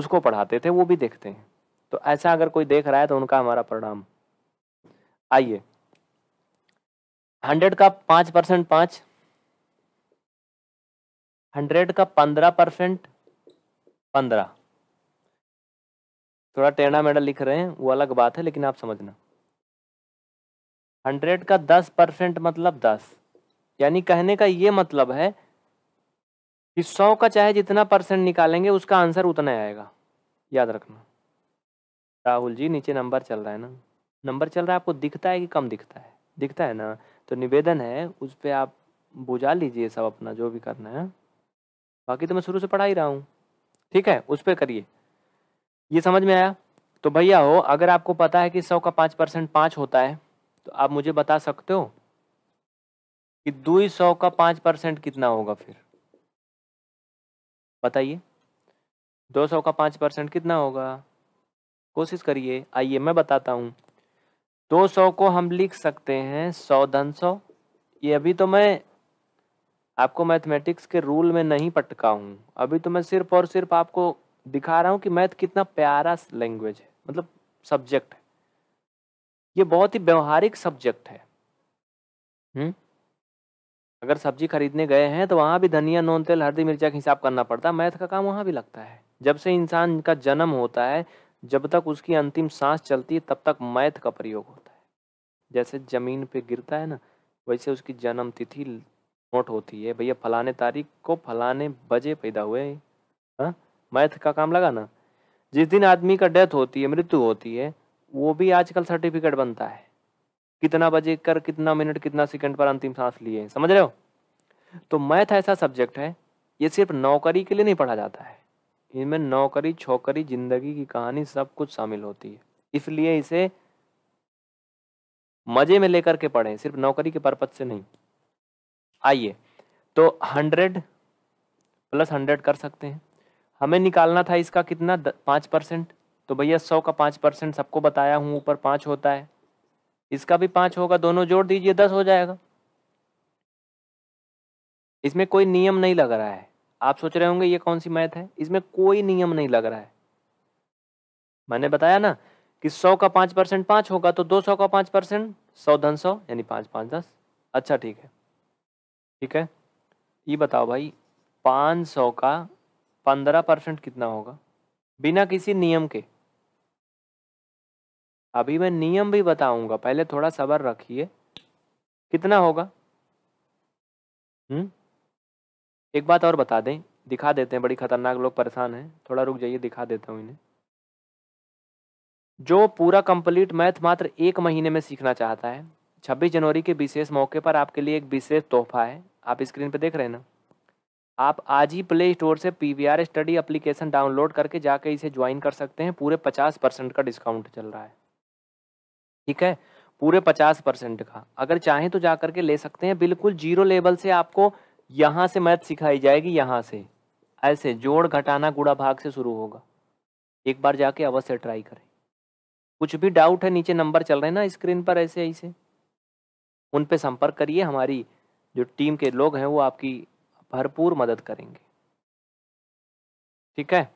उसको पढ़ाते थे वो भी देखते हैं तो ऐसा अगर कोई देख रहा है तो उनका हमारा परिणाम आइए हंड्रेड का पांच परसेंट पांच हंड्रेड का पंद्रह परसेंट पंद्रह थोड़ा टेढ़ा मेढ़ा लिख रहे हैं वो अलग बात है लेकिन आप समझना हंड्रेड का दस परसेंट मतलब दस यानी कहने का ये मतलब है कि सौ का चाहे जितना परसेंट निकालेंगे उसका आंसर उतना आएगा याद रखना राहुल जी नीचे नंबर चल रहा है ना नंबर चल रहा है आपको दिखता है कि कम दिखता है दिखता है ना तो निवेदन है उस पर आप बुझा लीजिए सब अपना जो भी करना है बाकी तो मैं शुरू से पढ़ा ही रहा हूँ ठीक है उस पर करिए ये समझ में आया तो भैया हो अगर आपको पता है कि सौ का पाँच परसेंट पाँच होता है तो आप मुझे बता सकते हो कि दो सौ का पाँच परसेंट कितना होगा फिर बताइए दो सौ का पाँच परसेंट कितना होगा कोशिश करिए आइए मैं बताता हूँ दो सौ को हम लिख सकते हैं सौ धन सौ ये अभी तो मैं आपको मैथमेटिक्स के रूल में नहीं पटका हूँ अभी तो मैं सिर्फ और सिर्फ आपको दिखा रहा हूँ कि मैथ कितना प्यारा लैंग्वेज है मतलब सब्जेक्ट है ये बहुत ही व्यवहारिक सब्जेक्ट है हुँ? हम्म? अगर सब्जी खरीदने गए हैं तो वहां भी धनिया नोन तेल हरदी मिर्चा का हिसाब करना पड़ता है मैथ का काम वहां भी लगता है जब से इंसान का जन्म होता है जब तक उसकी अंतिम सांस चलती है तब तक मैथ का प्रयोग होता है जैसे ज़मीन पे गिरता है ना वैसे उसकी जन्म तिथि नोट होती है भैया फलाने तारीख को फलाने बजे पैदा हुए हैं हाँ? मैथ का काम लगा ना जिस दिन आदमी का डेथ होती है मृत्यु होती है वो भी आजकल सर्टिफिकेट बनता है कितना बजे कर कितना मिनट कितना सेकंड पर अंतिम सांस लिए समझ रहे हो तो मैथ ऐसा सब्जेक्ट है ये सिर्फ नौकरी के लिए नहीं पढ़ा जाता है इनमें नौकरी छोकरी जिंदगी की कहानी सब कुछ शामिल होती है इसलिए इसे मजे में लेकर के पढ़ें सिर्फ नौकरी के पर्पज से नहीं आइए तो हंड्रेड प्लस हंड्रेड कर सकते हैं हमें निकालना था इसका कितना पाँच परसेंट तो भैया सौ का पाँच परसेंट सबको बताया हूँ ऊपर पाँच होता है इसका भी पाँच होगा दोनों जोड़ दीजिए दस हो जाएगा इसमें कोई नियम नहीं लग रहा है आप सोच रहे होंगे ये कौन सी मैथ है इसमें कोई नियम नहीं लग रहा है मैंने बताया ना कि सौ का पाँच परसेंट पाँच होगा तो दो सौ का पाँच परसेंट सौ धन सौ यानी पाँच पाँच दस अच्छा ठीक है ठीक है ये बताओ भाई पाँच सौ का पंद्रह परसेंट कितना होगा बिना किसी नियम के अभी मैं नियम भी बताऊंगा पहले थोड़ा सबर रखिए कितना होगा हम्म एक बात और बता दें दिखा देते हैं बड़ी खतरनाक लोग परेशान हैं थोड़ा रुक जाइए दिखा देता हूँ इन्हें जो पूरा कंप्लीट मैथ मात्र एक महीने में सीखना चाहता है 26 जनवरी के विशेष मौके पर आपके लिए एक विशेष तोहफा है आप स्क्रीन पर देख रहे हैं ना आप आज ही प्ले स्टोर से P V R study application download करके जाके इसे ज्वाइन कर सकते हैं पूरे 50 परसेंट का डिस्काउंट चल रहा है ठीक है पूरे पचास परसेंट का अगर चाहें तो जा करके ले सकते हैं बिल्कुल जीरो लेवल से आपको यहाँ से मैथ सिखाई जाएगी यहाँ से ऐसे जोड़ घटाना गुड़ा भाग से शुरू होगा एक बार जाके अवश्य ट्राई करें कुछ भी डाउट है नीचे नंबर चल रहे हैं ना स्क्रीन पर ऐसे ऐसे उन पर संपर्क करिए हमारी जो टीम के लोग हैं वो आपकी भरपूर मदद करेंगे ठीक है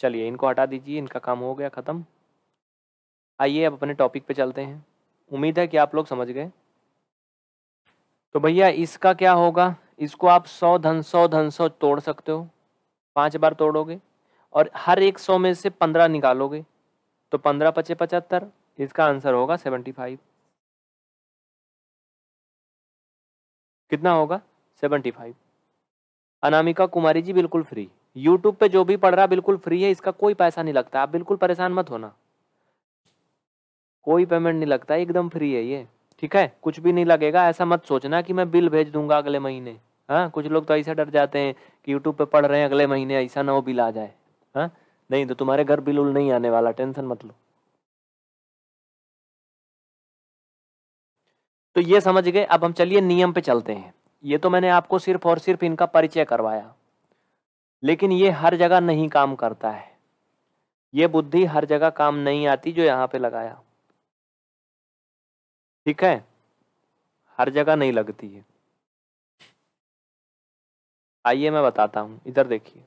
चलिए इनको हटा दीजिए इनका काम हो गया ख़त्म आइए अब अपने टॉपिक पे चलते हैं उम्मीद है कि आप लोग समझ गए तो भैया इसका क्या होगा इसको आप सौ धन सौ धन सौ तोड़ सकते हो पांच बार तोड़ोगे और हर एक सौ में से पंद्रह निकालोगे तो पंद्रह पचे पचहत्तर इसका आंसर होगा सेवेंटी फाइव कितना होगा सेवेंटी फाइव अनामिका कुमारी जी बिल्कुल फ्री यूट्यूब पे जो भी पढ़ रहा बिल्कुल फ्री है इसका कोई पैसा नहीं लगता आप बिल्कुल परेशान मत होना कोई पेमेंट नहीं लगता एकदम फ्री है ये ठीक है कुछ भी नहीं लगेगा ऐसा मत सोचना कि मैं बिल भेज दूंगा अगले महीने हाँ कुछ लोग तो ऐसा डर जाते हैं कि यूट्यूब पे पढ़ रहे हैं अगले महीने ऐसा ना हो बिल आ जाए हाँ नहीं तो तुम्हारे घर बिल उल नहीं आने वाला टेंशन मत लो तो ये समझ गए अब हम चलिए नियम पे चलते हैं ये तो मैंने आपको सिर्फ और सिर्फ इनका परिचय करवाया लेकिन ये हर जगह नहीं काम करता है ये बुद्धि हर जगह काम नहीं आती जो यहाँ पे लगाया ठीक है हर जगह नहीं लगती है आइए मैं बताता हूँ इधर देखिए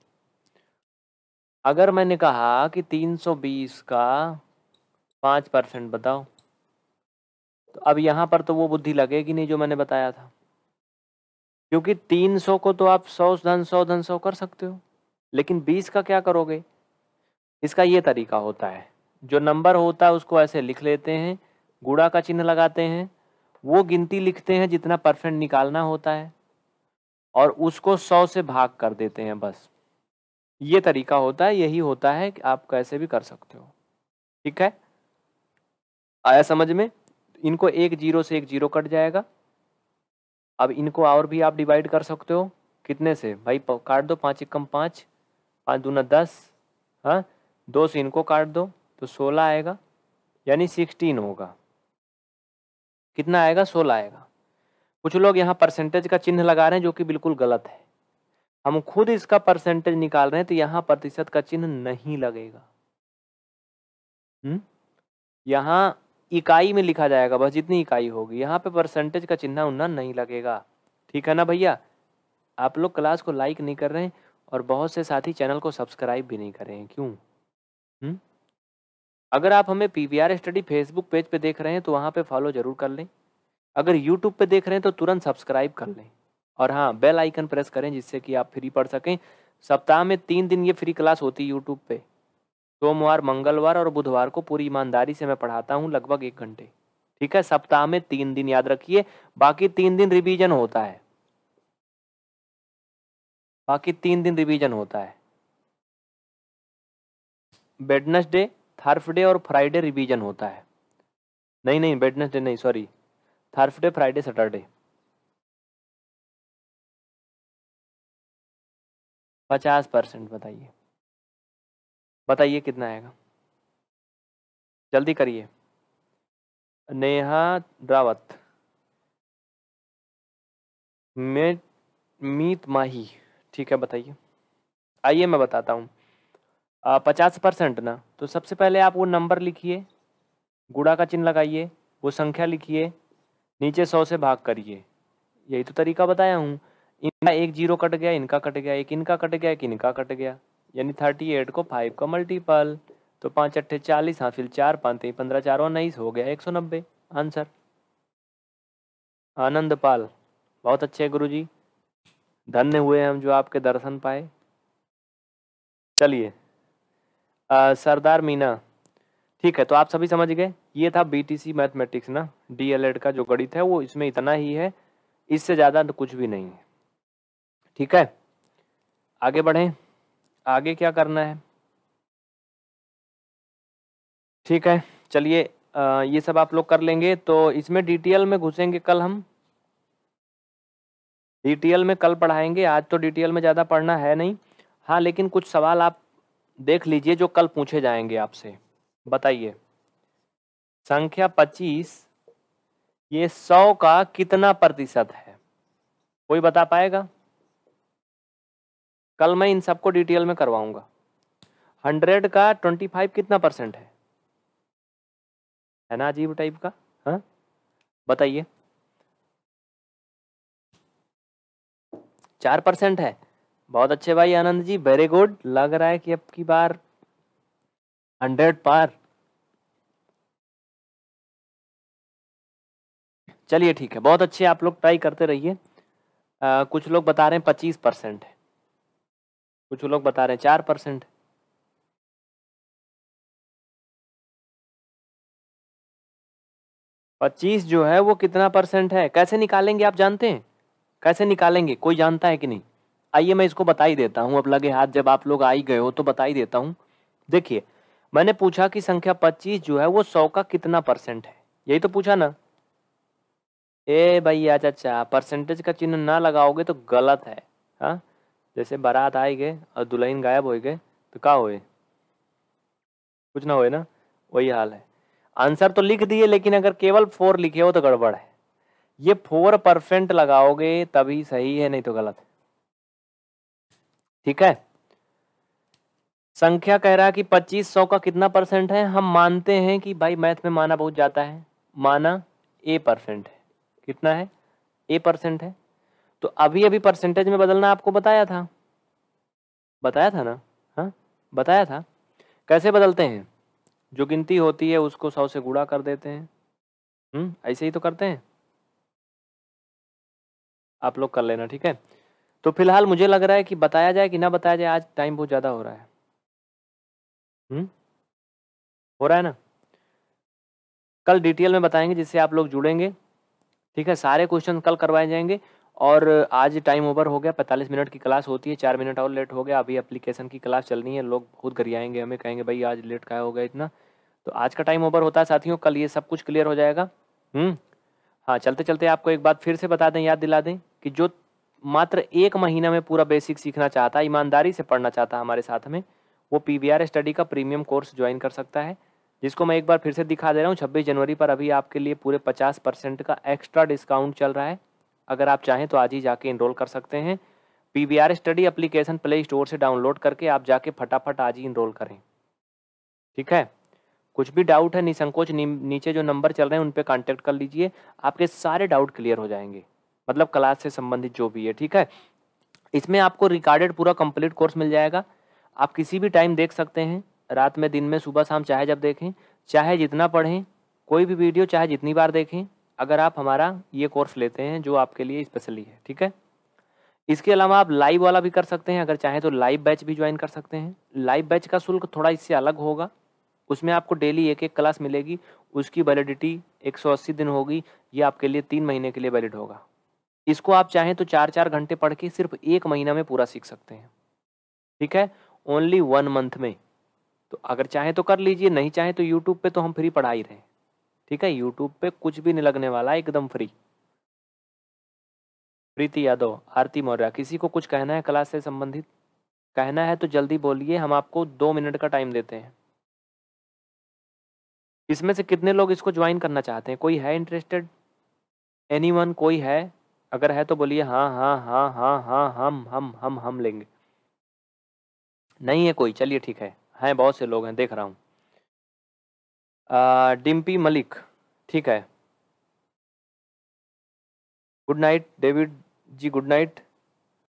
अगर मैंने कहा कि 320 का पांच परसेंट बताओ तो अब यहाँ पर तो वो बुद्धि लगेगी नहीं जो मैंने बताया था क्योंकि 300 को तो आप सौ धन सौ धन सौ कर सकते हो लेकिन 20 का क्या करोगे इसका ये तरीका होता है जो नंबर होता है उसको ऐसे लिख लेते हैं गुड़ा का चिन्ह लगाते हैं वो गिनती लिखते हैं जितना परसेंट निकालना होता है और उसको सौ से भाग कर देते हैं बस ये तरीका होता है यही होता है कि आप कैसे भी कर सकते हो ठीक है आया समझ में इनको एक जीरो से एक जीरो कट जाएगा अब इनको और भी आप डिवाइड कर सकते हो कितने से भाई काट दो पाँच एकम पाँच पाँच दूना दस हाँ दो से इनको काट दो तो सोलह आएगा यानी सिक्सटीन होगा कितना आएगा सोलह आएगा कुछ लोग यहाँ परसेंटेज का चिन्ह लगा रहे हैं जो कि बिल्कुल गलत है हम खुद इसका परसेंटेज निकाल रहे हैं तो यहाँ प्रतिशत का चिन्ह नहीं लगेगा हम्म यहाँ इकाई में लिखा जाएगा बस जितनी इकाई होगी यहाँ पे परसेंटेज का चिन्ह उन्ना नहीं लगेगा ठीक है ना भैया आप लोग क्लास को लाइक नहीं कर रहे हैं और बहुत से साथी चैनल को सब्सक्राइब भी नहीं कर रहे हैं क्यों हम्म अगर आप हमें P V R study Facebook page पे देख रहे हैं तो वहाँ पे फॉलो जरूर कर लें अगर यूट्यूब पे देख रहे हैं तो तुरंत सब्सक्राइब कर लें और हाँ बेल आइकन प्रेस करें जिससे कि आप फ्री पढ़ सकें सप्ताह में तीन दिन ये फ्री क्लास होती है यूट्यूब पे सोमवार मंगलवार और बुधवार को पूरी ईमानदारी से मैं पढ़ाता हूँ लगभग एक घंटे ठीक है सप्ताह में तीन दिन याद रखिए बाकी तीन दिन रिवीजन होता है बाकी तीन दिन रिवीजन होता है वेडनेसडे थर्सडे और फ्राइडे रिवीजन होता है नहीं नहीं वेडनेसडे नहीं सॉरी थर्सडे फ्राइडे सैटरडे पचास परसेंट बताइए बताइए कितना आएगा जल्दी करिए नेहा रावत मीत माही ठीक है बताइए आइए मैं बताता हूँ पचास परसेंट ना तो सबसे पहले आप वो नंबर लिखिए गुड़ा का चिन्ह लगाइए वो संख्या लिखिए नीचे सौ से भाग करिए यही तो तरीका बताया हूँ इनका एक जीरो कट गया इनका कट गया एक इनका कट गया एक इनका कट गया यानी थर्टी एट को फाइव का मल्टीपल तो पाँच अट्ठे चालीस हासिल चार पाँच पंद्रह चार उन्नीस हो गया एक सौ नब्बे आंसर आनंद पाल बहुत अच्छे गुरु जी धन्य हुए हम जो आपके दर्शन पाए चलिए सरदार मीना ठीक है तो आप सभी समझ गए ये था बीटीसी मैथमेटिक्स ना डीएलएड का जो गणित है वो इसमें इतना ही है इससे ज़्यादा तो कुछ भी नहीं है ठीक है आगे बढ़ें आगे क्या करना है ठीक है चलिए ये सब आप लोग कर लेंगे तो इसमें डीटीएल में घुसेंगे कल हम डीटीएल में कल पढ़ाएंगे आज तो डीटीएल में ज़्यादा पढ़ना है नहीं हाँ लेकिन कुछ सवाल आप देख लीजिए जो कल पूछे जाएंगे आपसे बताइए संख्या 25 ये 100 का कितना प्रतिशत है कोई बता पाएगा कल मैं इन सबको डिटेल में करवाऊंगा 100 का 25 कितना परसेंट है है ना अजीब टाइप का हाँ बताइए चार परसेंट है बहुत अच्छे भाई आनंद जी वेरी गुड लग रहा है कि अब की बार हंड्रेड पार चलिए ठीक है बहुत अच्छे आप लोग ट्राई करते रहिए कुछ लोग बता रहे हैं पच्चीस परसेंट है कुछ लोग बता रहे हैं चार परसेंट पच्चीस जो है वो कितना परसेंट है कैसे निकालेंगे आप जानते हैं कैसे निकालेंगे कोई जानता है कि नहीं आइए मैं इसको बता ही देता हूँ अब लगे हाथ जब आप लोग आ ही गए हो तो बता ही देता हूँ देखिए मैंने पूछा कि संख्या पच्चीस जो है वो सौ का कितना परसेंट है यही तो पूछा ना ए अच्छा अच्छा परसेंटेज का चिन्ह ना लगाओगे तो गलत है हा? जैसे बारात आई गए और दुल्हन गायब हो गए तो क्या हो कुछ ना होए ना वही हाल है आंसर तो लिख दिए लेकिन अगर केवल फोर लिखे हो तो गड़बड़ है ये फोर परसेंट लगाओगे तभी सही है नहीं तो गलत है ठीक है संख्या कह रहा है कि पच्चीस सौ का कितना परसेंट है हम मानते हैं कि भाई मैथ में माना बहुत ज्यादा है माना ए परसेंट है कितना है ए परसेंट है तो अभी अभी परसेंटेज में बदलना आपको बताया था बताया था ना हाँ बताया था कैसे बदलते हैं जो गिनती होती है उसको सौ से गुड़ा कर देते हैं हम्म ऐसे ही तो करते हैं आप लोग कर लेना ठीक है तो फिलहाल मुझे लग रहा है कि बताया जाए कि ना बताया जाए आज टाइम बहुत ज़्यादा हो रहा है हुँ? हो रहा है ना कल डिटेल में बताएंगे जिससे आप लोग जुड़ेंगे ठीक है सारे क्वेश्चन कल करवाए जाएंगे और आज टाइम ओवर हो गया पैंतालीस मिनट की क्लास होती है चार मिनट और लेट हो गया अभी एप्लीकेशन की क्लास चलनी है लोग बहुत घरियाएंगे हमें कहेंगे भाई आज लेट का हो गया इतना तो आज का टाइम ओवर होता है साथियों कल ये सब कुछ क्लियर हो जाएगा हम्म हाँ चलते चलते आपको एक बात फिर से बता दें याद दिला दें कि जो मात्र एक महीना में पूरा बेसिक सीखना चाहता है ईमानदारी से पढ़ना चाहता है हमारे साथ में वो पी वी आर स्टडी का प्रीमियम कोर्स ज्वाइन कर सकता है जिसको मैं एक बार फिर से दिखा दे रहा हूँ छब्बीस जनवरी पर अभी आपके लिए पूरे पचास परसेंट का एक्स्ट्रा डिस्काउंट चल रहा है अगर आप चाहें तो आज ही जाके इनरोल कर सकते हैं P V R study application play store से डाउनलोड करके आप जाके फटाफट आज ही इनरोल करें ठीक है कुछ भी डाउट है निसंकोच नीचे जो नंबर चल रहे हैं उन पर कॉन्टेक्ट कर लीजिए आपके सारे डाउट क्लियर हो जाएंगे मतलब क्लास से संबंधित जो भी है ठीक है इसमें आपको रिकॉर्डेड पूरा कंप्लीट कोर्स मिल जाएगा आप किसी भी टाइम देख सकते हैं रात में दिन में सुबह शाम चाहे जब देखें चाहे जितना पढ़ें कोई भी वीडियो चाहे जितनी बार देखें अगर आप हमारा ये कोर्स लेते हैं जो आपके लिए स्पेशली है ठीक है इसके अलावा आप लाइव वाला भी कर सकते हैं अगर चाहें तो लाइव बैच भी ज्वाइन कर सकते हैं लाइव बैच का शुल्क थोड़ा इससे अलग होगा उसमें आपको डेली एक एक क्लास मिलेगी उसकी वैलिडिटी 180 दिन होगी ये आपके लिए तीन महीने के लिए वैलिड होगा इसको आप चाहें तो चार चार घंटे पढ़ के सिर्फ एक महीना में पूरा सीख सकते हैं ठीक है ओनली वन मंथ में तो अगर चाहें तो कर लीजिए नहीं चाहें तो यूट्यूब पे तो हम फ्री पढ़ा ही रहे ठीक है यूट्यूब पे कुछ भी नहीं लगने वाला एकदम फ्री प्रीति यादव आरती मौर्य किसी को कुछ कहना है क्लास से संबंधित कहना है तो जल्दी बोलिए हम आपको दो मिनट का टाइम देते हैं इसमें से कितने लोग इसको ज्वाइन करना चाहते हैं कोई है इंटरेस्टेड एनीवन कोई है अगर है तो बोलिए हाँ हाँ हाँ हाँ हाँ हम हम हम हम लेंगे नहीं है कोई चलिए ठीक है हैं बहुत से लोग हैं देख रहा हूँ डिम्पी मलिक ठीक है good night David ji good night